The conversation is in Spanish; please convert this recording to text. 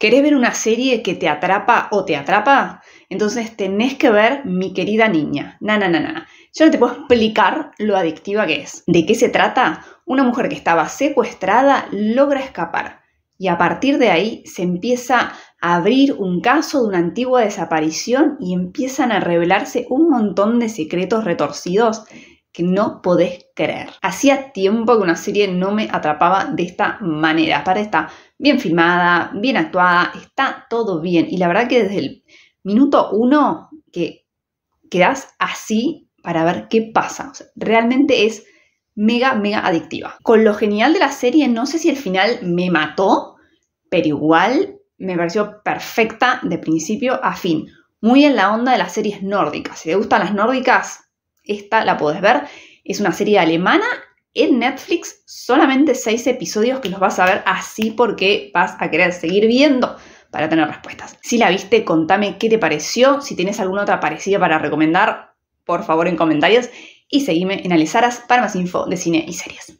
¿Querés ver una serie que te atrapa o te atrapa? Entonces tenés que ver Mi querida niña. Na, na, na, na. Yo no te puedo explicar lo adictiva que es. ¿De qué se trata? Una mujer que estaba secuestrada logra escapar. Y a partir de ahí se empieza a abrir un caso de una antigua desaparición y empiezan a revelarse un montón de secretos retorcidos que no podés creer. Hacía tiempo que una serie no me atrapaba de esta manera. para está bien filmada, bien actuada, está todo bien. Y la verdad que desde el minuto uno que quedas así para ver qué pasa. realmente es mega, mega adictiva. Con lo genial de la serie, no sé si el final me mató, pero igual me pareció perfecta de principio a fin. Muy en la onda de las series nórdicas. Si te gustan las nórdicas, esta la podés ver. Es una serie alemana en Netflix, solamente seis episodios que los vas a ver así porque vas a querer seguir viendo para tener respuestas. Si la viste, contame qué te pareció. Si tienes alguna otra parecida para recomendar, por favor en comentarios. Y seguime en Alizaras para más info de cine y series.